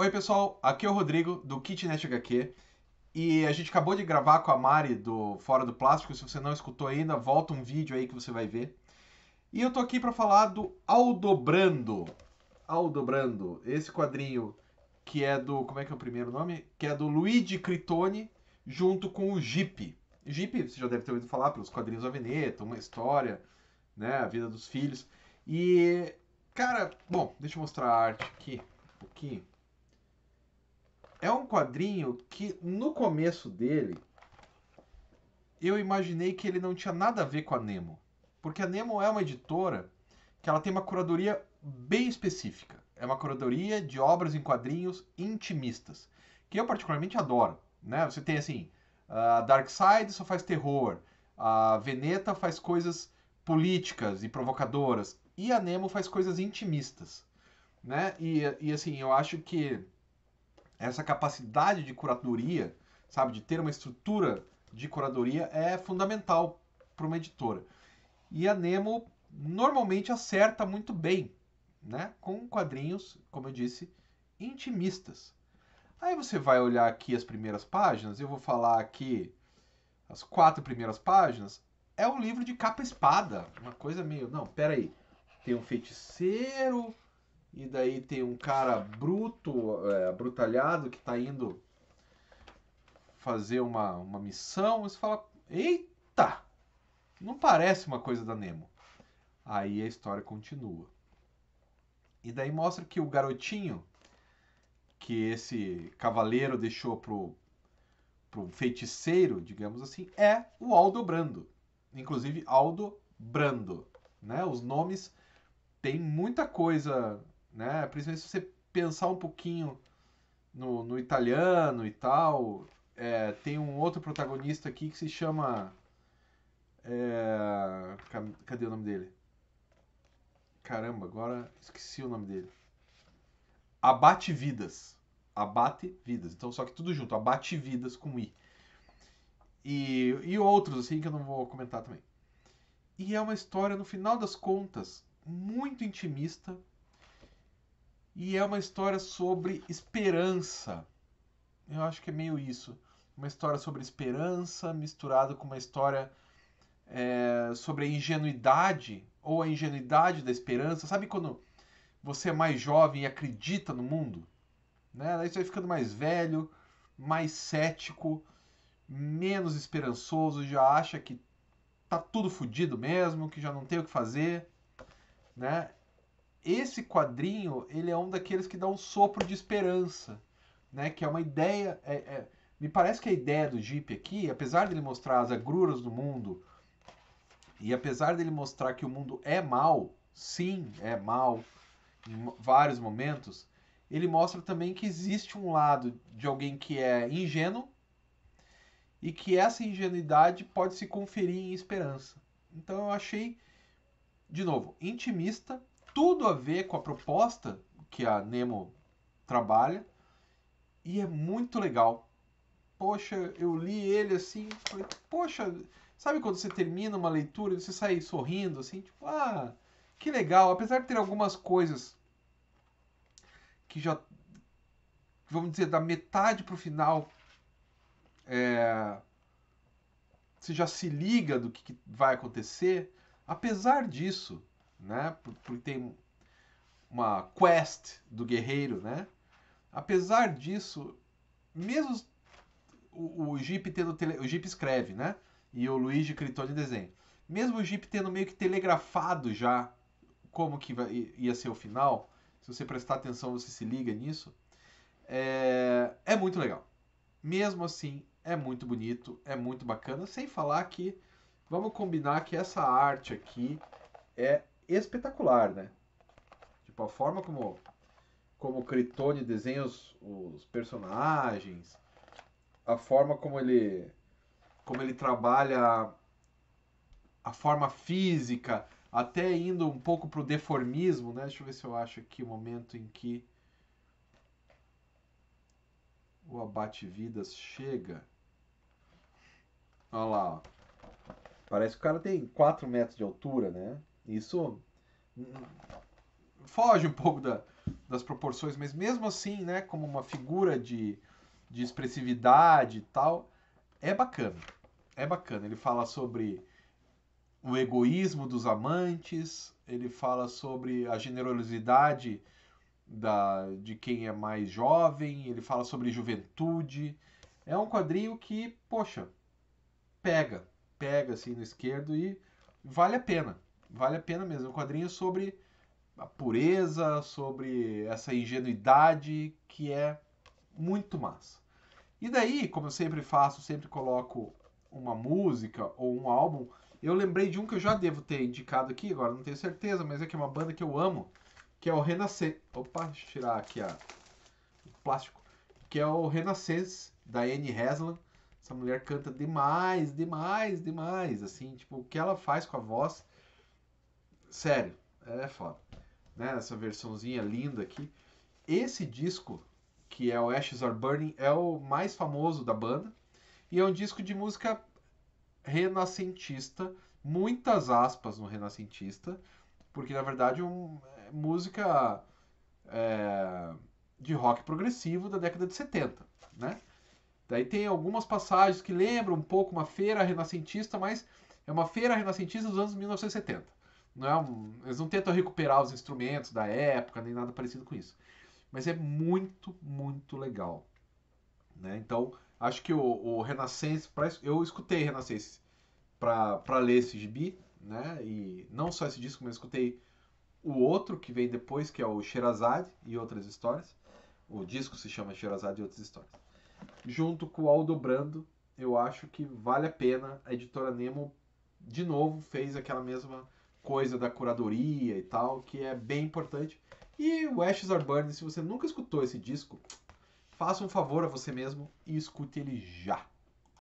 Oi pessoal, aqui é o Rodrigo do Kitnet HQ e a gente acabou de gravar com a Mari do Fora do Plástico. Se você não escutou ainda, volta um vídeo aí que você vai ver. E eu tô aqui para falar do Aldobrando. Aldobrando, esse quadrinho que é do, como é que é o primeiro nome? Que é do Luigi Critone junto com o Jeep. Jeep, você já deve ter ouvido falar pelos quadrinhos da Veneta, uma história, né, a vida dos filhos. E cara, bom, deixa eu mostrar a arte aqui um pouquinho. É um quadrinho que no começo dele eu imaginei que ele não tinha nada a ver com a Nemo, porque a Nemo é uma editora que ela tem uma curadoria bem específica. É uma curadoria de obras em quadrinhos intimistas, que eu particularmente adoro, né? Você tem assim, a Dark Side só faz terror, a Veneta faz coisas políticas e provocadoras e a Nemo faz coisas intimistas, né? E, e assim, eu acho que essa capacidade de curadoria, sabe, de ter uma estrutura de curadoria é fundamental para uma editora. E a Nemo normalmente acerta muito bem, né, com quadrinhos, como eu disse, intimistas. Aí você vai olhar aqui as primeiras páginas, eu vou falar aqui as quatro primeiras páginas, é um livro de capa espada, uma coisa meio, não, peraí, Tem um feiticeiro, e daí tem um cara bruto, é, abrutalhado, que tá indo fazer uma, uma missão. Você fala: Eita! Não parece uma coisa da Nemo. Aí a história continua. E daí mostra que o garotinho que esse cavaleiro deixou pro, pro feiticeiro, digamos assim, é o Aldo Brando. Inclusive Aldo Brando, né? Os nomes têm muita coisa né? Principalmente se você pensar um pouquinho no, no italiano e tal. É, tem um outro protagonista aqui que se chama. É, cadê o nome dele? Caramba, agora esqueci o nome dele. Abate Vidas. Abate Vidas. Então, só que tudo junto. Abate Vidas com I. E, e outros, assim, que eu não vou comentar também. E é uma história, no final das contas, muito intimista, e é uma história sobre esperança. Eu acho que é meio isso. Uma história sobre esperança misturada com uma história é, sobre a ingenuidade ou a ingenuidade da esperança. Sabe quando você é mais jovem e acredita no mundo? Né? aí você vai ficando mais velho, mais cético, menos esperançoso, já acha que tá tudo fodido mesmo, que já não tem o que fazer, né? esse quadrinho ele é um daqueles que dá um sopro de esperança, né? Que é uma ideia. É, é, me parece que a ideia do Jeep aqui, apesar dele mostrar as agruras do mundo e apesar dele mostrar que o mundo é mal, sim, é mal em vários momentos, ele mostra também que existe um lado de alguém que é ingênuo e que essa ingenuidade pode se conferir em esperança. Então eu achei, de novo, intimista, tudo a ver com a proposta que a Nemo trabalha e é muito legal. Poxa, eu li ele assim, falei, poxa, sabe quando você termina uma leitura e você sai sorrindo assim, tipo, ah, que legal, apesar de ter algumas coisas que já vamos dizer da metade para o final é, você já se liga do que, que vai acontecer apesar disso né? Porque tem uma quest do guerreiro, né? Apesar disso, mesmo o, o Jeep tendo tele, o Jeep escreve, né? E o Luigi Critone desenha. Mesmo o Jeep tendo meio que telegrafado já como que ia ser o final, se você prestar atenção, você se liga nisso. É, é muito legal. Mesmo assim, é muito bonito, é muito bacana. Sem falar que, vamos combinar que essa arte aqui é espetacular, né? Tipo, a forma como, como o Critone desenha os, os personagens, a forma como ele, como ele trabalha a forma física, até indo um pouco pro deformismo, né? Deixa eu ver se eu acho aqui o momento em que o abate-vidas chega. Olha lá, ó. Parece que o cara tem 4 metros de altura, né? Isso foge um pouco da, das proporções, mas mesmo assim, né, como uma figura de, de expressividade e tal, é bacana. É bacana. Ele fala sobre o egoísmo dos amantes, ele fala sobre a generosidade da, de quem é mais jovem, ele fala sobre juventude. É um quadrinho que, poxa, pega, pega assim no esquerdo e vale a pena. Vale a pena mesmo. É um quadrinho sobre a pureza, sobre essa ingenuidade que é muito massa. E daí, como eu sempre faço, sempre coloco uma música ou um álbum. Eu lembrei de um que eu já devo ter indicado aqui, agora não tenho certeza, mas é que é uma banda que eu amo, que é o Renascer. Opa, deixa eu tirar aqui a... o plástico. Que é o Renascença, da Anne Haslam. Essa mulher canta demais, demais, demais. Assim, tipo, o que ela faz com a voz Sério, é foda. Né? Essa versãozinha linda aqui. Esse disco, que é o Ashes Are Burning, é o mais famoso da banda. E é um disco de música renascentista, muitas aspas no renascentista, porque na verdade um, é música é, de rock progressivo da década de 70, né? Daí tem algumas passagens que lembram um pouco uma feira renascentista, mas é uma feira renascentista dos anos 1970. Não é um, eles não tentam recuperar os instrumentos da época, nem nada parecido com isso. Mas é muito, muito legal. Né? Então, acho que o, o Renascença. eu escutei Renascença para ler esse gibi, né? E não só esse disco, mas escutei o outro que vem depois, que é o Sherazade e outras histórias. O disco se chama Sherazade e outras histórias. Junto com o Aldo Brando, eu acho que vale a pena. A editora Nemo, de novo, fez aquela mesma coisa da curadoria e tal, que é bem importante. E o Ashes Are Burning, se você nunca escutou esse disco, faça um favor a você mesmo e escute ele já.